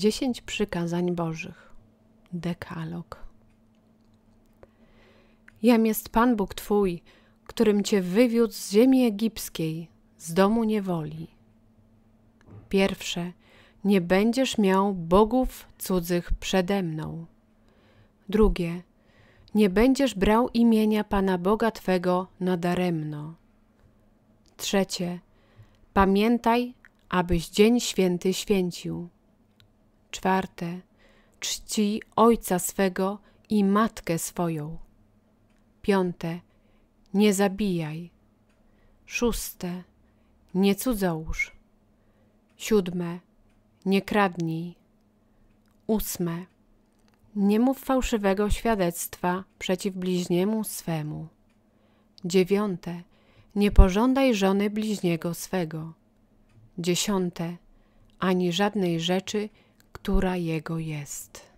Dziesięć przykazań Bożych. Dekalog. Jam jest Pan Bóg Twój, którym Cię wywiódł z ziemi egipskiej, z domu niewoli. Pierwsze, nie będziesz miał bogów cudzych przede mną. Drugie, nie będziesz brał imienia Pana Boga Twego nadaremno. Trzecie, pamiętaj, abyś dzień święty święcił. Czwarte, czci ojca swego i matkę swoją. Piąte, nie zabijaj. Szóste, nie cudzołóż. Siódme, nie kradnij. Ósme, nie mów fałszywego świadectwa przeciw bliźniemu swemu. Dziewiąte, nie pożądaj żony bliźniego swego. Dziesiąte, ani żadnej rzeczy która Jego jest.